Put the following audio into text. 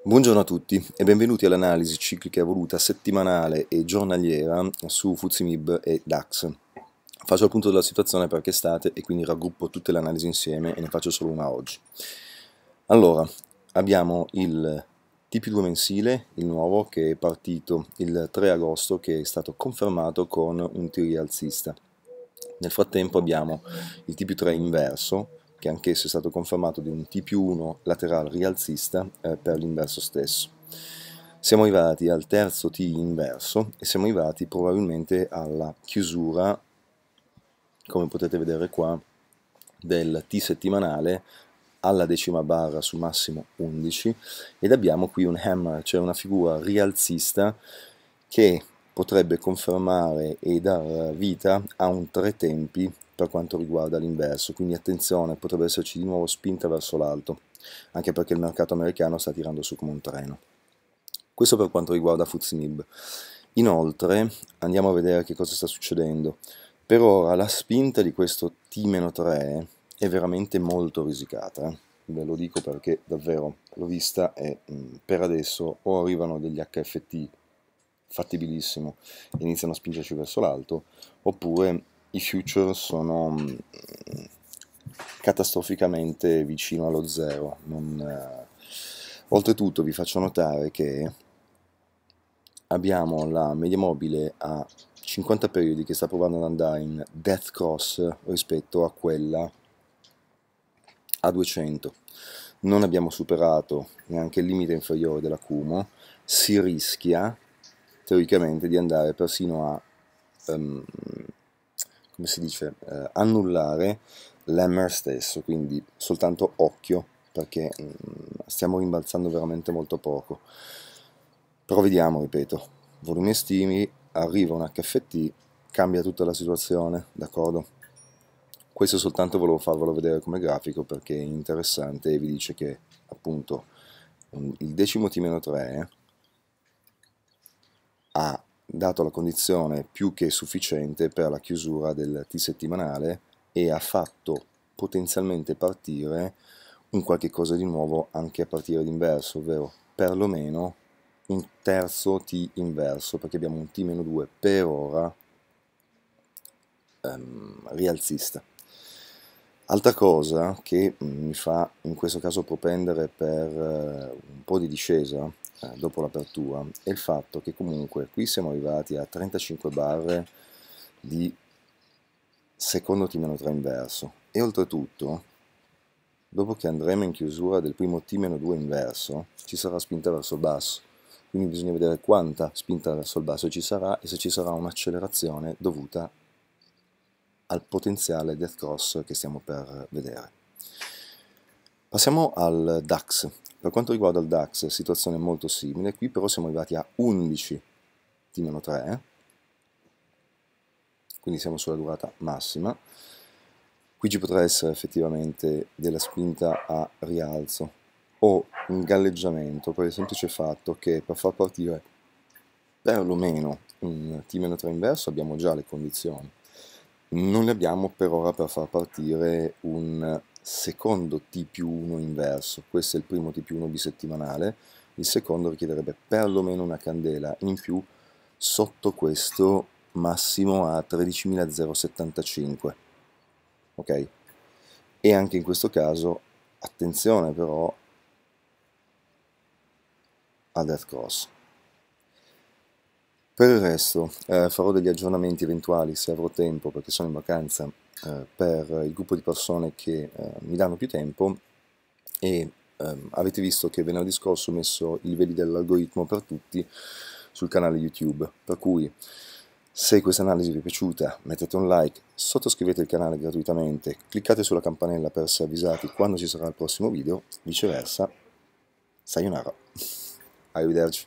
Buongiorno a tutti e benvenuti all'analisi ciclica evoluta settimanale e giornaliera su Fuzimib e DAX. Faccio il punto della situazione perché è estate e quindi raggruppo tutte le analisi insieme e ne faccio solo una oggi. Allora, abbiamo il TP2 mensile, il nuovo, che è partito il 3 agosto, che è stato confermato con un teoria alzista. Nel frattempo abbiamo il TP3 inverso, che anch'esso è stato confermato di un T più 1 laterale rialzista eh, per l'inverso stesso. Siamo arrivati al terzo T inverso e siamo arrivati probabilmente alla chiusura, come potete vedere qua, del T settimanale alla decima barra su massimo 11 ed abbiamo qui un hammer, cioè una figura rialzista che potrebbe confermare e dar vita a un tre tempi per quanto riguarda l'inverso, quindi attenzione, potrebbe esserci di nuovo spinta verso l'alto, anche perché il mercato americano sta tirando su come un treno. Questo per quanto riguarda Fuzimib. Inoltre andiamo a vedere che cosa sta succedendo. Per ora la spinta di questo T-3 è veramente molto risicata. Eh. Ve lo dico perché davvero l'ho vista e mm, per adesso o arrivano degli HFT fattibilissimo iniziano a spingerci verso l'alto, oppure i future sono mm, catastroficamente vicino allo zero. Non, eh, oltretutto vi faccio notare che abbiamo la media mobile a 50 periodi che sta provando ad andare in death cross rispetto a quella a 200. Non abbiamo superato neanche il limite inferiore dell'acumo, si rischia teoricamente di andare persino a um, come si dice, eh, annullare l'hammer stesso, quindi soltanto occhio, perché mh, mm, stiamo rimbalzando veramente molto poco. Però vediamo, ripeto, volumi estimi, arriva un HFT, cambia tutta la situazione, d'accordo? Questo soltanto volevo farvelo vedere come grafico perché è interessante e vi dice che appunto il decimo T-3 eh, ha dato la condizione più che sufficiente per la chiusura del T settimanale e ha fatto potenzialmente partire un qualche cosa di nuovo anche a partire d'inverso, ovvero perlomeno un terzo T inverso, perché abbiamo un T-2 per ora um, rialzista. Altra cosa che mm, mi fa in questo caso propendere per eh, un po' di discesa eh, dopo l'apertura è il fatto che comunque qui siamo arrivati a 35 barre di secondo T-3 inverso e oltretutto dopo che andremo in chiusura del primo T-2 inverso ci sarà spinta verso il basso quindi bisogna vedere quanta spinta verso il basso ci sarà e se ci sarà un'accelerazione dovuta al potenziale death cross che stiamo per vedere. Passiamo al DAX. Per quanto riguarda il DAX, situazione molto simile, qui però siamo arrivati a 11 T-3, eh. quindi siamo sulla durata massima. Qui ci potrà essere effettivamente della spinta a rialzo o un galleggiamento per il semplice fatto che per far partire perlomeno un T-3 inverso abbiamo già le condizioni. Non le abbiamo per ora per far partire un secondo T più 1 inverso, questo è il primo T più 1 bisettimanale, il secondo richiederebbe perlomeno una candela, in più sotto questo massimo a 13.075, ok? E anche in questo caso, attenzione però a Death Cross. Per il resto eh, farò degli aggiornamenti eventuali se avrò tempo perché sono in vacanza eh, per il gruppo di persone che eh, mi danno più tempo e Um, avete visto che venerdì scorso ho messo i livelli dell'algoritmo per tutti sul canale YouTube, per cui se questa analisi vi è piaciuta mettete un like, sottoscrivete il canale gratuitamente, cliccate sulla campanella per essere avvisati quando ci sarà il prossimo video, viceversa, sayonara, arrivederci.